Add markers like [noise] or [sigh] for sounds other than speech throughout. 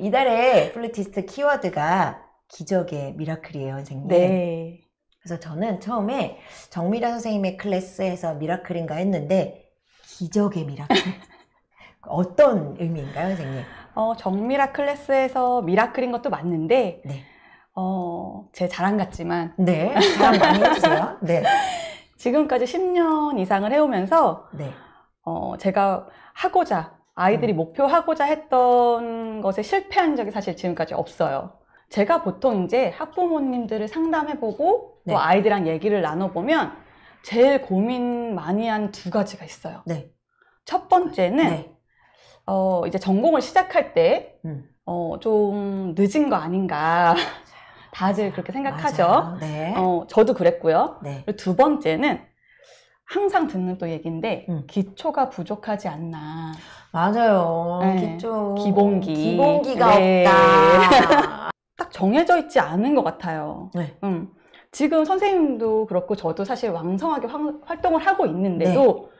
이달의 플루티스트 키워드가 기적의 미라클이에요, 선생님. 네. 그래서 저는 처음에 정미라 선생님의 클래스에서 미라클인가 했는데 기적의 미라클. [laughs] 어떤 의미인가요, 선생님? 어, 정미라 클래스에서 미라클인 것도 맞는데 네. 어, 제 자랑 같지만 네, 자랑 많이 해주세요. 네. [laughs] 지금까지 10년 이상을 해오면서 네. 어, 제가 하고자 아이들이 음. 목표하고자 했던 것에 실패한 적이 사실 지금까지 없어요. 제가 보통 이제 학부모님들을 상담해보고 네. 아이들이랑 얘기를 나눠보면 제일 고민 많이 한 두 가지가 있어요. 네. 첫 번째는 네. 어, 이제 전공을 시작할 때 음. 어, 좀 늦은 거 아닌가. 다들 그렇게 생각하죠. 네. 어, 저도 그랬고요. 네. 두 번째는 항상 듣는 또 얘기인데 음. 기초가 부족하지 않나. 맞아요. 네. 기초 기본기 기본기가 네. 없다. [laughs] 딱 정해져 있지 않은 것 같아요. 네. 음. 지금 선생님도 그렇고 저도 사실 왕성하게 황, 활동을 하고 있는데도 네.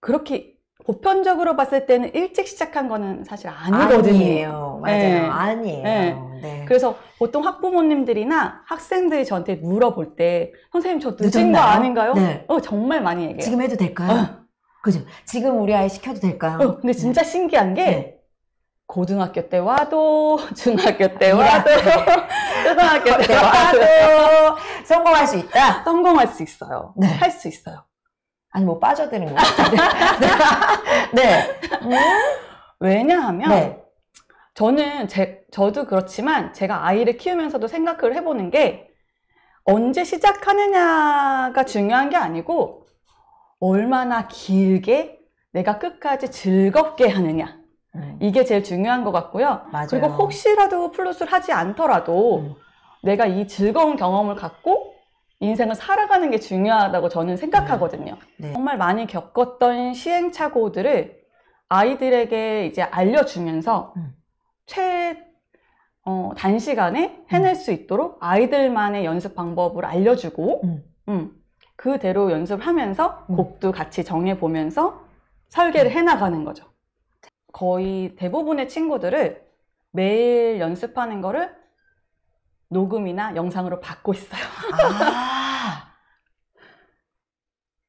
그렇게 보편적으로 봤을 때는 일찍 시작한 거는 사실 아니거든요. 아니에요. 맞아요. 네. 아니에요. 네. 네. 그래서 보통 학부모님들이나 학생들이 저한테 물어볼 때 선생님 저 늦은 늦었나요? 거 아닌가요? 네. 어 정말 많이 얘기해요. 지금 해도 될까요? 어. 그죠? 지금 우리 아이 시켜도 될까요? 어, 근데 진짜 네. 신기한 게 네. 고등학교 때 와도 중학교 때 와도 초등학교 네. 때 와도 성공할 수 있다. 성공할 수 있어요. 네. 할 수 있어요. 아니 뭐 빠져드는 거 같은데. [laughs] [laughs] 네. 음? 왜냐하면 네. 저는 제, 저도 그렇지만 제가 아이를 키우면서도 생각을 해보는 게 언제 시작하느냐가 중요한 게 아니고 얼마나 길게 내가 끝까지 즐겁게 하느냐 음. 이게 제일 중요한 것 같고요 맞아요. 그리고 혹시라도 플루스를 하지 않더라도 음. 내가 이 즐거운 경험을 갖고 인생을 살아가는 게 중요하다고 저는 생각하거든요 네. 네. 정말 많이 겪었던 시행착오들을 아이들에게 이제 알려주면서 음. 최 어, 단시간에 해낼 음. 수 있도록 아이들만의 연습 방법을 알려주고 음. 음, 그대로 연습하면서 음. 곡도 같이 정해보면서 설계를 음. 해나가는 거죠. 거의 대부분의 친구들을 매일 연습하는 거를 녹음이나 영상으로 받고 있어요. 아,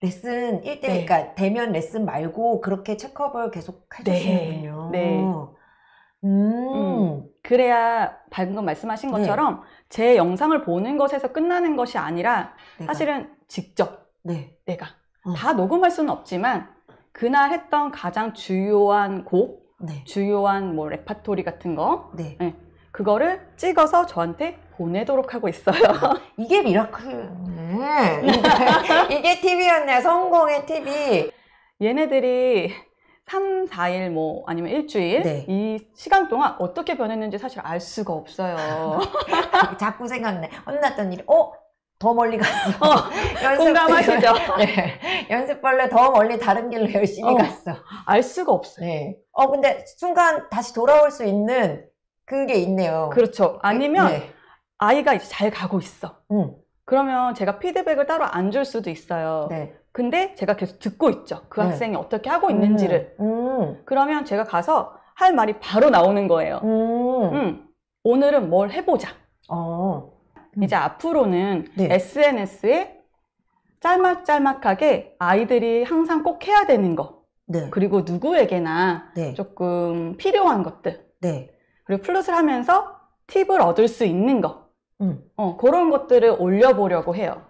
레슨 1대1, 네. 그러니까 대면 레슨 말고 그렇게 체크업을 계속 해주시는군요. 네. 네. 그래야 방금 말씀하신 네. 것처럼 네. 제 영상을 보는 것에서 끝나는 것이 아니라 내가. 사실은 직접 네. 내가 어. 다 녹음할 수는 없지만 그날 했던 가장 주요한 곡, 네. 주요한 뭐 레파토리 같은 거 네. 예, 그거를 찍어서 저한테 보내도록 하고 있어요. [laughs] 이게 미라클. 네. [laughs] 이게 TV였네. 성공의 TV. 얘네들이 3, 4일 뭐 아니면 일주일 네. 이 시간 동안 어떻게 변했는지 사실 알 수가 없어요. [laughs] 자꾸 생각나. 혼났던 일이 어? 더 멀리 갔어. 어, [laughs] 연습, 공감하시죠? [laughs] 네. 연습벌레 더 멀리 다른 길로 열심히 어, 갔어. 알 수가 없어요. 네. 어 근데 순간 다시 돌아올 수 있는 그게 있네요. 그렇죠. 네, 아니면 네. 아이가 이제 잘 가고 있어. 음. 그러면 제가 피드백을 따로 안 줄 수도 있어요. 네. 근데 제가 계속 듣고 있죠. 그 네. 학생이 어떻게 하고 있는지를. 음. 음. 그러면 제가 가서 할 말이 바로 나오는 거예요. 음. 음. 오늘은 뭘 해보자. 어. 음. 이제 앞으로는 네. SNS에 짤막짤막하게 아이들이 항상 꼭 해야 되는 거. 네. 그리고 누구에게나 네. 조금 필요한 것들. 네. 그리고 플롯을 하면서 팁을 얻을 수 있는 거. 음. 어, 그런 것들을 올려보려고 해요.